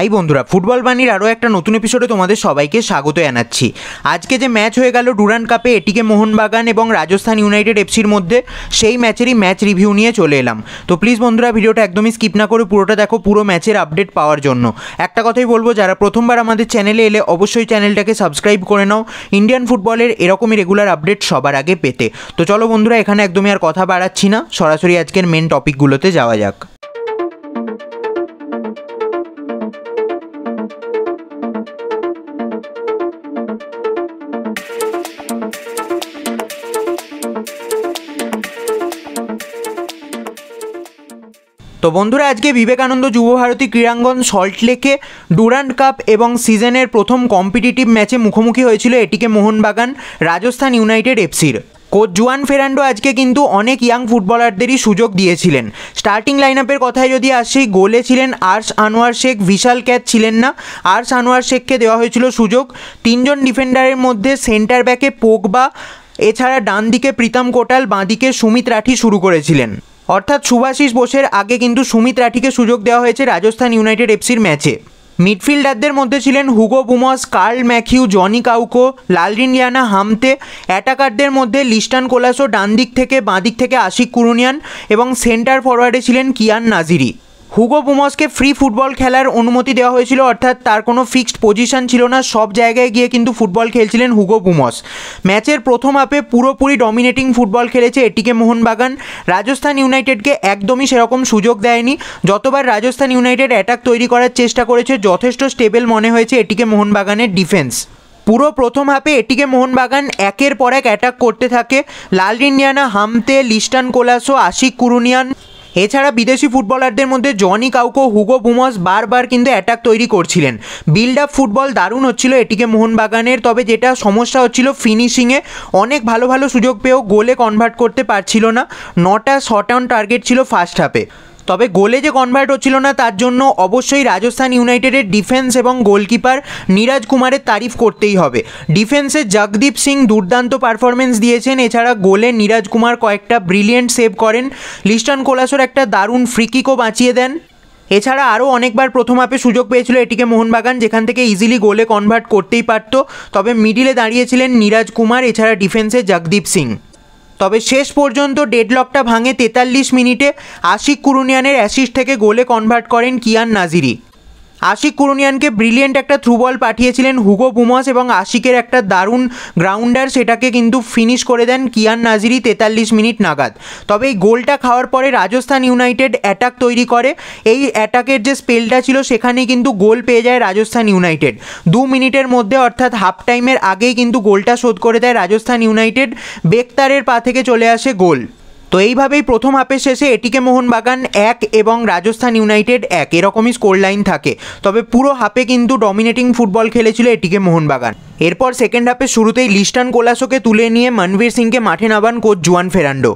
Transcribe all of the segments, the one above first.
high বন্ধুরা football বাণীর আরও একটা নতুন এপিসোডে তোমাদের সবাইকে স্বাগত জানাচ্ছি আজকে যে ম্যাচ হয়ে গেল ডুরান কাপে এটিকে মোহনবাগান এবং রাজস্থান ইউনাইটেড এফসির মধ্যে সেই ম্যাচেরই ম্যাচ রিভিউ নিয়ে চলে এলাম তো প্লিজ বন্ধুরা ভিডিওটা একদমই স্কিপ না করে পুরোটা দেখো পুরো ম্যাচের আপডেট পাওয়ার জন্য একটা কথাই বলবো যারা প্রথমবার আমাদের চ্যানেলে এলে অবশ্যই চ্যানেলটাকে সাবস্ক্রাইব করে নাও ইন্ডিয়ান ফুটবলের এরকমই রেগুলার আপডেট সবার আগে পেতে তো চলো বন্ধুরা এখানে একদমই আর কথা বাড়াচ্ছি না সরাসরি আজকের মেন টপিকগুলোতে যাওয়া যাক তো বন্ধুরা আজকে বিবেকানন্দ যুবভারতী ক্রীড়াঙ্গন সল্টলেকে ডুরান্ড কাপ এবং সিজনের প্রথম কম্পিটিটিভ ম্যাচে মুখোমুখি হয়েছিল এটিকে মোহনবাগান রাজস্থান ইউনাইটেড এফসির কোচ জুয়ান ফেরান্ডো আজকে কিন্তু অনেক ইয়াং ফুটবলারদেরই সুযোগ দিয়েছিলেন স্টার্টিং লাইন আপের কথায় যদি আসি গোলে ছিলেন আর্স আনোয়ার শেখ বিশাল ক্যাচ ছিলেন না আর্স আনোয়ার শেখকে দেওয়া হয়েছিল সুযোগ তিনজন ডিফেন্ডারের মধ্যে সেন্টার ব্যাকে পোক বা এছাড়া ডান দিকে প্রীতম কোটাল বাঁদিকে সুমিত রাঠি শুরু করেছিলেন অর্থাৎ সুভাশিস বোসের আগে কিন্তু সুমিত রাঠিকে সুযোগ দেওয়া হয়েছে রাজস্থান ইউনাইটেড এফসির ম্যাচে মিডফিল্ডারদের মধ্যে ছিলেন Hugo Boumous Carl McHugh Joni Kauko Liana Hnamte অ্যাটাকারদের মধ্যে লিস্টান কোলাসো ডান দিক থেকে বাঁ দিক থেকে আশিক কুরুনিয়ান এবং সেন্টার ফরওয়ার্ডে ছিলেন কিয়ান নাজিরি হুগো বুমসকে ফ্রি ফুটবল খেলার অনুমতি দেওয়া হয়েছিল অর্থাৎ তার কোনো ফিক্সড পজিশন ছিল না সব জায়গায় গিয়ে কিন্তু ফুটবল খেলছিলেন হুগো বুমস ম্যাচের প্রথম আপে পুরোপুরি ডমিনেটিং ফুটবল খেলেছে এটিকে মোহনবাগান রাজস্থান ইউনাইটেডকে একদমই সেরকম সুযোগ দেয়নি যতবার রাজস্থান ইউনাইটেড অ্যাটাক তৈরি করার চেষ্টা করেছে যথেষ্ট স্টেবল মনে হয়েছে এটিকে মোহনবাগানের ডিফেন্স পুরো প্রথম হাফে এটিকে মোহনবাগান একের পর এক অ্যাটাক করতে থাকে লাল ইন্ডিয়ানা হামতে লিস্টান কোলাসো আশিক কুরুনিয়ান এছাড়া বিদেশি ফুটবলারদের মধ্যে জনি কাউকো হুগো বুমস বারবার কিন্তু অ্যাটাক তৈরি করছিলেন বিল্ড আপ ফুটবল দারুণ হচ্ছিল এটিকে মোহনবাগানের তবে যেটা সমস্যা হচ্ছিল ফিনিশিংয়ে অনেক ভালো ভালো সুযোগ পেয়েও গোলে কনভার্ট করতে পারছিল না নটা শর্ট অন টার্গেট ছিল ফার্স্ট হাফে তবে গোলে যে কনভার্ট হচ্ছিল না তার জন্য অবশ্যই রাজস্থান ইউনাইটেডের ডিফেন্স এবং গোলকিপার নীরাজ কুমারের তারিফ করতেই হবে ডিফেন্সে জগদীপ সিং দুর্দান্ত পারফরমেন্স দিয়েছেন এছাড়া গোলে নীরাজ কুমার কয়েকটা ব্রিলিয়েন্ট সেভ করেন লিস্টন কোলাসোর একটা দারুণ ফ্রিকিকও বাঁচিয়ে দেন এছাড়া আরও অনেকবার প্রথম আপে সুযোগ পেয়েছিল এটিকে মোহনবাগান যেখান থেকে ইজিলি গোলে কনভার্ট করতেই পারত তবে মিডিলে দাঁড়িয়েছিলেন নীরাজ কুমার এছাড়া ডিফেন্সে জগদীপ সিং তবে শেষ পর্যন্ত ডেডলকটা ভাঙে তেতাল্লিশ মিনিটে আশিক কুরুনিয়ানের অ্যাসিস্ট থেকে গোলে কনভার্ট করেন কিয়ান নাজিরি আশিক কুরুনিয়ানকে ব্রিলিয়েন্ট একটা থ্রু বল পাঠিয়েছিলেন হুগো বুমস এবং আশিকের একটা দারুণ গ্রাউন্ডার সেটাকে কিন্তু ফিনিশ করে দেন কিয়ান নাজিরি তেতাল্লিশ মিনিট নাগাদ তবে এই গোলটা খাওয়ার পরে রাজস্থান ইউনাইটেড অ্যাটাক তৈরি করে এই অ্যাটাকের যে স্পেলটা ছিল সেখানেই কিন্তু গোল পেয়ে যায় রাজস্থান ইউনাইটেড দু মিনিটের মধ্যে অর্থাৎ হাফ টাইমের আগেই কিন্তু গোলটা শোধ করে দেয় রাজস্থান ইউনাইটেড বেক্তারের পা থেকে চলে আসে গোল তো এইভাবেই প্রথম হাফের শেষে এটিকে মোহনবাগান এক এবং রাজস্থান ইউনাইটেড এক এরকমই স্কোর লাইন থাকে তবে পুরো হাফে কিন্তু ডমিনেটিং ফুটবল খেলেছিল এটিকে মোহনবাগান এরপর সেকেন্ড হাফে শুরুতেই লিস্টান কোলাসোকে তুলে নিয়ে মনবীর সিংকে মাঠে নামান কোচ জুয়ান ফেরান্ডো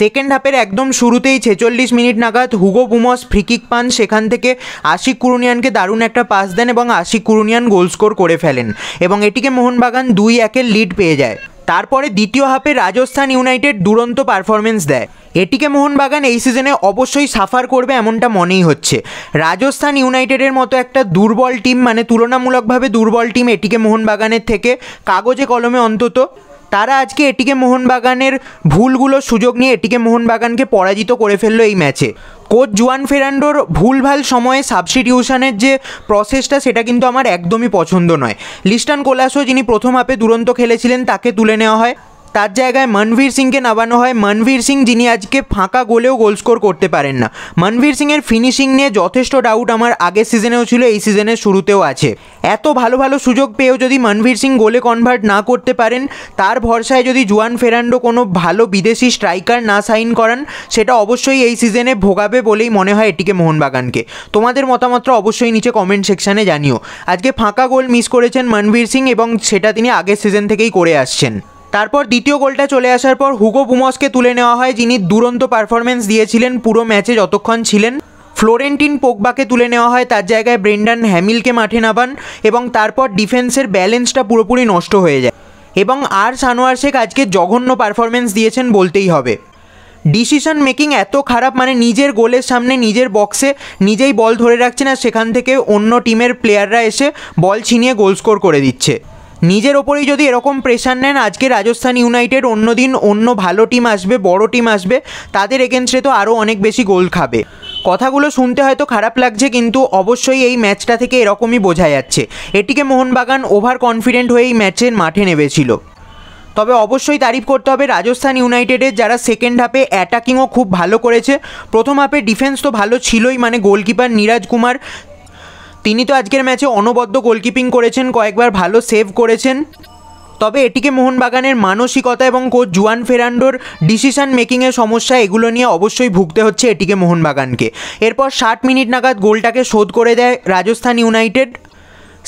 সেকেন্ড হাফের একদম শুরুতেই ছেচল্লিশ মিনিট নাগাদ হুগো বুমস ফ্রিকিক পান সেখান থেকে আশিক কুরুনিয়ানকে দারুণ একটা পাস দেন এবং আশিক কুরুনিয়ান গোল স্কোর করে ফেলেন এবং এটিকে মোহনবাগান দুই একের লিড পেয়ে যায় তারপরে দ্বিতীয় হাফে রাজস্থান ইউনাইটেড দুরন্ত পারফরমেন্স দেয় এটিকে মোহনবাগান এই সিজনে অবশ্যই সাফার করবে এমনটা মনেই হচ্ছে রাজস্থান ইউনাইটেডের মতো একটা দুর্বল টিম মানে তুলনামূলকভাবে দুর্বল টিম এটিকে মোহনবাগানের থেকে কাগজে কলমে অন্তত তারা আজকে এটিকে মোহনবাগানের ভুলগুলো সুযোগ নিয়ে এটিকে মোহনবাগানকে পরাজিত করে ফেললো এই ম্যাচে কোচ জুয়ান ফেরান্ডোর ভুলভাল সময়ে সাবস্টিটিউশনের যে প্রসেসটা সেটা কিন্তু আমার একদমই পছন্দ নয় লিস্টান কোলাসো যিনি প্রথম আপে দুরন্ত খেলেছিলেন তাকে তুলে নেওয়া হয় তার জায়গায় মনভীর সিংকে নামানো হয় মনভীর সিং যিনি আজকে ফাঁকা গোলেও গোল স্কোর করতে পারেন না মনভীর সিংয়ের ফিনিশিং নিয়ে যথেষ্ট ডাউট আমার আগের সিজনেও ছিল এই সিজনের শুরুতেও আছে এত ভালো ভালো সুযোগ পেয়েও যদি মনভীর সিং গোলে কনভার্ট না করতে পারেন তার ভরসায় যদি জুয়ান ফেরান্ডো কোনো ভালো বিদেশি স্ট্রাইকার না সাইন করান সেটা অবশ্যই এই সিজনে ভোগাবে বলেই মনে হয় এটিকে মোহনবাগানকে তোমাদের মতামত অবশ্যই নিচে কমেন্ট সেকশানে জানিও আজকে ফাঁকা গোল মিস করেছেন মনভীর সিং এবং সেটা তিনি আগের সিজন থেকেই করে আসছেন তারপর দ্বিতীয় গোলটা চলে আসার পর হুগো বুমসকে তুলে নেওয়া হয় যিনি দুরন্ত পারফরমেন্স দিয়েছিলেন পুরো ম্যাচে যতক্ষণ ছিলেন ফ্লোরেন্টিন পোকবাকে তুলে নেওয়া হয় তার জায়গায় ব্রেন্ডান হ্যামিলকে মাঠে নামান এবং তারপর ডিফেন্সের ব্যালেন্সটা পুরোপুরি নষ্ট হয়ে যায় এবং আর সানোয়ার শেখ আজকে জঘন্য পারফরমেন্স দিয়েছেন বলতেই হবে ডিসিশন মেকিং এত খারাপ মানে নিজের গোলের সামনে নিজের বক্সে নিজেই বল ধরে রাখছে না সেখান থেকে অন্য টিমের প্লেয়াররা এসে বল ছিনিয়ে গোল স্কোর করে দিচ্ছে নিজের ওপরেই যদি এরকম প্রেশার নেন আজকে রাজস্থান ইউনাইটেড অন্যদিন অন্য ভালো টিম আসবে বড় টিম আসবে তাদের এগেনস্টে তো আরও অনেক বেশি গোল খাবে কথাগুলো শুনতে হয়তো খারাপ লাগছে কিন্তু অবশ্যই এই ম্যাচটা থেকে এরকমই বোঝা যাচ্ছে এটিকে মোহনবাগান ওভার কনফিডেন্ট হয়ে এই ম্যাচের মাঠে নেমেছিল তবে অবশ্যই তারিফ করতে হবে রাজস্থান ইউনাইটেডের যারা সেকেন্ড হাফে অ্যাটাকিংও খুব ভালো করেছে প্রথম হাফে ডিফেন্স তো ভালো ছিলই মানে গোলকিপার নীরাজ কুমার তিনি তো আজকের ম্যাচে অনবদ্য গোলকিপিং করেছেন কয়েকবার ভালো সেভ করেছেন তবে এটিকে মোহনবাগানের মানসিকতা এবং কোচ জুয়ান ফেরান্ডোর ডিসিশন মেকিংয়ের সমস্যা এগুলো নিয়ে অবশ্যই ভুগতে হচ্ছে এটিকে মোহনবাগানকে এরপর ষাট মিনিট নাগাদ গোলটাকে শোধ করে দেয় রাজস্থান ইউনাইটেড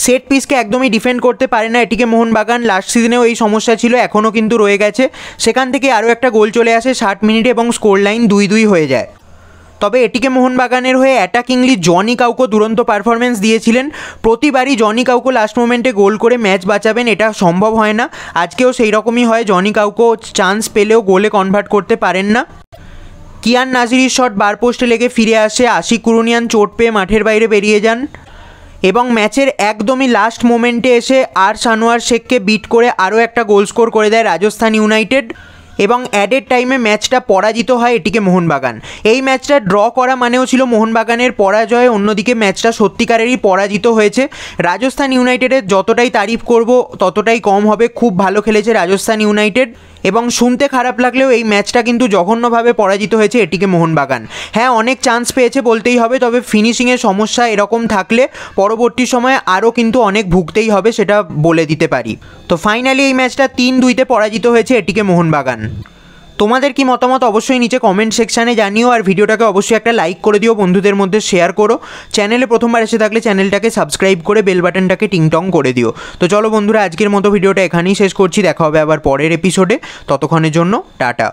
সেট পিসকে একদমই ডিফেন্ড করতে পারে না এটিকে মোহনবাগান লাস্ট সিজনেও এই সমস্যা ছিল এখনও কিন্তু রয়ে গেছে সেখান থেকে আরও একটা গোল চলে আসে ষাট মিনিট এবং স্কোর লাইন দুই দুই হয়ে যায় তবে এটিকে মোহনবাগানের হয়ে অ্যাটাক ইংলিশ জনি কাউকো দুরন্ত পারফরমেন্স দিয়েছিলেন প্রতিবারই জনি কাউকো লাস্ট মোমেন্টে গোল করে ম্যাচ বাঁচাবেন এটা সম্ভব হয় না আজকেও সেই রকমই হয় জনি কাউকো চান্স পেলেও গোলে কনভার্ট করতে পারেন না কিয়ান নাজিরির শট বার পোস্টে লেগে ফিরে আসে আশি কুরুনিয়ান চোট পেয়ে মাঠের বাইরে বেরিয়ে যান এবং ম্যাচের একদমই লাস্ট মোমেন্টে এসে আর সানোয়ার শেখকে বিট করে আরও একটা গোল স্কোর করে দেয় রাজস্থান ইউনাইটেড এবং অ্যাডের টাইমে ম্যাচটা পরাজিত হয় এটিকে মোহনবাগান এই ম্যাচটা ড্র করা মানেও ছিল মোহনবাগানের পরাজয়ে অন্যদিকে ম্যাচটা সত্যিকারেরই পরাজিত হয়েছে রাজস্থান ইউনাইটেডের যতটাই তারিফ করব ততটাই কম হবে খুব ভালো খেলেছে রাজস্থান ইউনাইটেড এবং শুনতে খারাপ লাগলেও এই ম্যাচটা কিন্তু জঘন্যভাবে পরাজিত হয়েছে এটিকে মোহনবাগান হ্যাঁ অনেক চান্স পেয়েছে বলতেই হবে তবে ফিনিশিংয়ের সমস্যা এরকম থাকলে পরবর্তী সময়ে আরও কিন্তু অনেক ভুগতেই হবে সেটা বলে দিতে পারি তো ফাইনালি এই ম্যাচটা তিন দুইতে পরাজিত হয়েছে এটিকে মোহনবাগান তোমাদের কি মতামত অবশ্যই নিচে কমেন্ট সেকশানে জানিও আর ভিডিওটাকে অবশ্যই একটা লাইক করে দিও বন্ধুদের মধ্যে শেয়ার করো চ্যানেলে প্রথমবার এসে থাকলে চ্যানেলটাকে সাবস্ক্রাইব করে বেল বাটনটাকে টিংটং করে দিও তো চলো বন্ধুরা আজকের মতো ভিডিওটা এখানেই শেষ করছি দেখা হবে আবার পরের এপিসোডে ততক্ষণের জন্য টাটা